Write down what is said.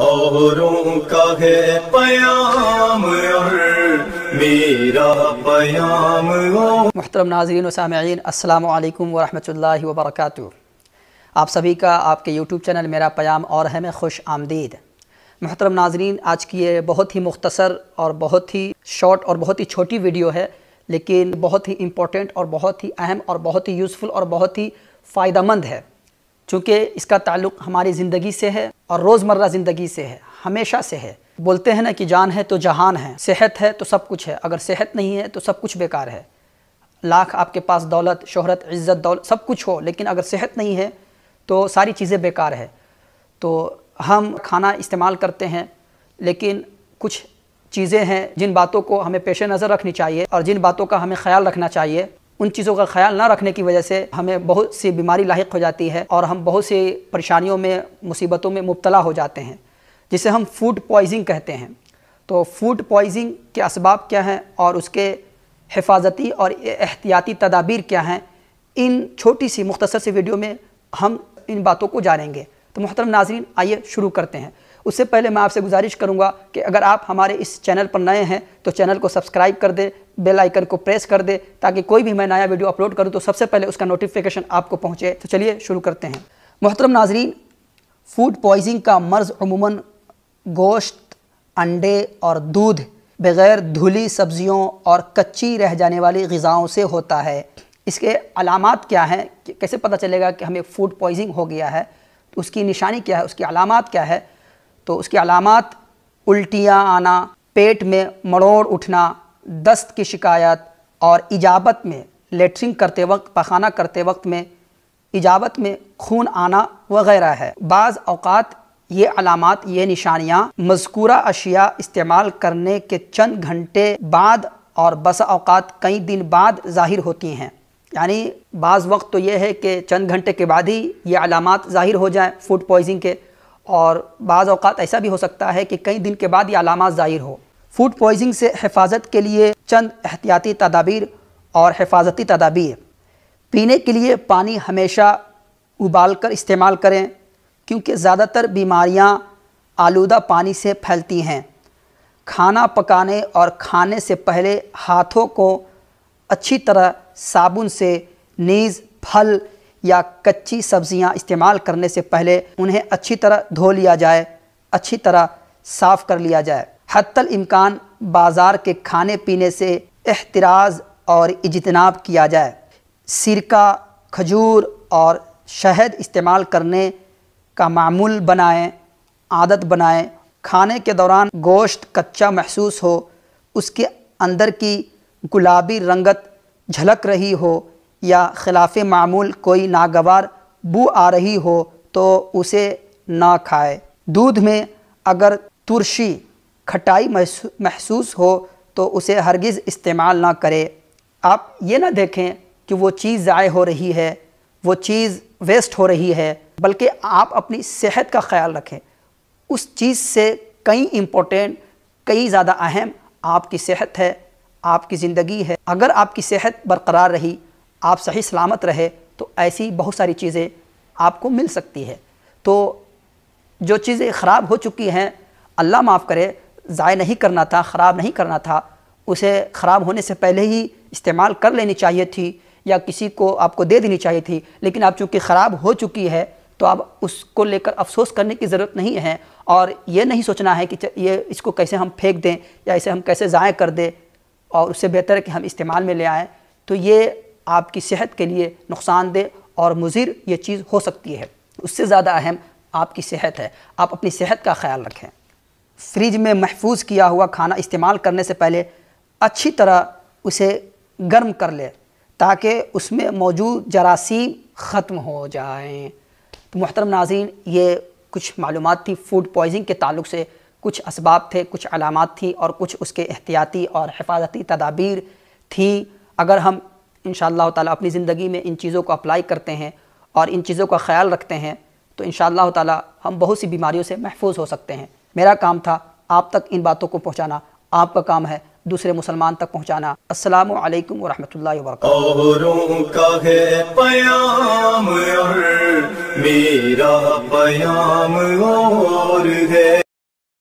اوروں کا ہے پیام پیام میرا محترم ناظرین و سامعین السلام علیکم ورحمۃ اللہ وبرکاتہ آپ سبھی کا آپ کے یوٹیوب چینل میرا پیام اور ہے میں خوش آمدید محترم ناظرین آج کی یہ بہت ہی مختصر اور بہت ہی شارٹ اور بہت ہی چھوٹی ویڈیو ہے لیکن بہت ہی امپورٹنٹ اور بہت ہی اہم اور بہت ہی یوزفل اور بہت ہی فائدہ مند ہے چونکہ اس کا تعلق ہماری زندگی سے ہے اور روزمرہ زندگی سے ہے ہمیشہ سے ہے بولتے ہیں نا کہ جان ہے تو جہان ہے صحت ہے تو سب کچھ ہے اگر صحت نہیں ہے تو سب کچھ بیکار ہے لاکھ آپ کے پاس دولت شہرت عزت دولت سب کچھ ہو لیکن اگر صحت نہیں ہے تو ساری چیزیں بیکار ہے تو ہم کھانا استعمال کرتے ہیں لیکن کچھ چیزیں ہیں جن باتوں کو ہمیں پیش نظر رکھنی چاہیے اور جن باتوں کا ہمیں خیال رکھنا چاہیے ان چیزوں کا خیال نہ رکھنے کی وجہ سے ہمیں بہت سی بیماری لاحق ہو جاتی ہے اور ہم بہت سی پریشانیوں میں مصیبتوں میں مبتلا ہو جاتے ہیں جسے ہم فوڈ پوائزنگ کہتے ہیں تو فوڈ پوائزنگ کے اسباب کیا ہیں اور اس کے حفاظتی اور احتیاطی تدابیر کیا ہیں ان چھوٹی سی مختصر سی ویڈیو میں ہم ان باتوں کو جانیں گے تو محترم ناظرین آئیے شروع کرتے ہیں اس سے پہلے میں آپ سے گزارش کروں گا کہ اگر آپ ہمارے اس چینل پر نئے ہیں تو چینل کو سبسکرائب کر دیں بیل آئکن کو پریس کر دے تاکہ کوئی بھی میں نیا ویڈیو اپلوڈ کروں تو سب سے پہلے اس کا نوٹیفیکیشن آپ کو پہنچے تو چلیے شروع کرتے ہیں محترم ناظرین فوڈ پوائزنگ کا مرض عموماً گوشت انڈے اور دودھ بغیر دھولی سبزیوں اور کچی رہ جانے والی غذاؤں سے ہوتا ہے اس کے علامات کیا ہیں کیسے پتہ چلے گا کہ ہمیں فوڈ پوائزنگ ہو گیا ہے اس کی نشانی کیا ہے اس کی علامات کیا ہے تو اس کی علامات الٹیاں آنا پیٹ میں مڑوڑ اٹھنا دست کی شکایت اور ایجابت میں لیٹرنگ کرتے وقت پخانہ کرتے وقت میں ایجابت میں خون آنا وغیرہ ہے بعض اوقات یہ علامات یہ نشانیاں مذکورہ اشیاء استعمال کرنے کے چند گھنٹے بعد اور بس اوقات کئی دن بعد ظاہر ہوتی ہیں یعنی بعض وقت تو یہ ہے کہ چند گھنٹے کے بعد ہی یہ علامات ظاہر ہو جائیں فوڈ پوائزنگ کے اور بعض اوقات ایسا بھی ہو سکتا ہے کہ کئی دن کے بعد یہ علامات ظاہر ہو فوڈ پوائزنگ سے حفاظت کے لیے چند احتیاطی تدابیر اور حفاظتی تدابیر پینے کے لیے پانی ہمیشہ ابال کر استعمال کریں کیونکہ زیادہ تر بیماریاں آلودہ پانی سے پھیلتی ہیں کھانا پکانے اور کھانے سے پہلے ہاتھوں کو اچھی طرح صابن سے نیز پھل یا کچی سبزیاں استعمال کرنے سے پہلے انہیں اچھی طرح دھو لیا جائے اچھی طرح صاف کر لیا جائے حتی الامکان بازار کے کھانے پینے سے احتراز اور اجتناب کیا جائے سرکہ کھجور اور شہد استعمال کرنے کا معمول بنائیں عادت بنائیں کھانے کے دوران گوشت کچا محسوس ہو اس کے اندر کی گلابی رنگت جھلک رہی ہو یا خلاف معمول کوئی ناگوار بو آ رہی ہو تو اسے نہ کھائے دودھ میں اگر ترشی کھٹائی محسوس ہو تو اسے ہرگز استعمال نہ کرے آپ یہ نہ دیکھیں کہ وہ چیز ضائع ہو رہی ہے وہ چیز ویسٹ ہو رہی ہے بلکہ آپ اپنی صحت کا خیال رکھیں اس چیز سے کئی امپورٹنٹ کئی زیادہ اہم آپ کی صحت ہے آپ کی زندگی ہے اگر آپ کی صحت برقرار رہی آپ صحیح سلامت رہے تو ایسی بہت ساری چیزیں آپ کو مل سکتی ہے تو جو چیزیں خراب ہو چکی ہیں اللہ معاف کرے ضائع نہیں کرنا تھا خراب نہیں کرنا تھا اسے خراب ہونے سے پہلے ہی استعمال کر لینی چاہیے تھی یا کسی کو آپ کو دے دینی چاہیے تھی لیکن آپ چونکہ خراب ہو چکی ہے تو آپ اس کو لے کر افسوس کرنے کی ضرورت نہیں ہے اور یہ نہیں سوچنا ہے کہ یہ اس کو کیسے ہم پھینک دیں یا اسے ہم کیسے ضائع کر دیں اور اس سے بہتر کہ ہم استعمال میں لے آئیں تو یہ آپ کی صحت کے لیے نقصان دہ اور مضر یہ چیز ہو سکتی ہے اس سے زیادہ اہم آپ کی صحت ہے آپ اپنی صحت کا خیال رکھیں فریج میں محفوظ کیا ہوا کھانا استعمال کرنے سے پہلے اچھی طرح اسے گرم کر لے تاکہ اس میں موجود جراثیم ختم ہو جائیں محترم ناظرین یہ کچھ معلومات تھی فوڈ پوائزنگ کے تعلق سے کچھ اسباب تھے کچھ علامات تھیں اور کچھ اس کے احتیاطی اور حفاظتی تدابیر تھیں اگر ہم ان شاء اللہ تعالیٰ اپنی زندگی میں ان چیزوں کو اپلائی کرتے ہیں اور ان چیزوں کا خیال رکھتے ہیں تو ان شاء اللہ تعالیٰ ہم بہت سی بیماریوں سے محفوظ ہو سکتے ہیں میرا کام تھا آپ تک ان باتوں کو پہنچانا آپ کا کام ہے دوسرے مسلمان تک پہنچانا السلام علیکم ورحمۃ اللہ وبرکاتہ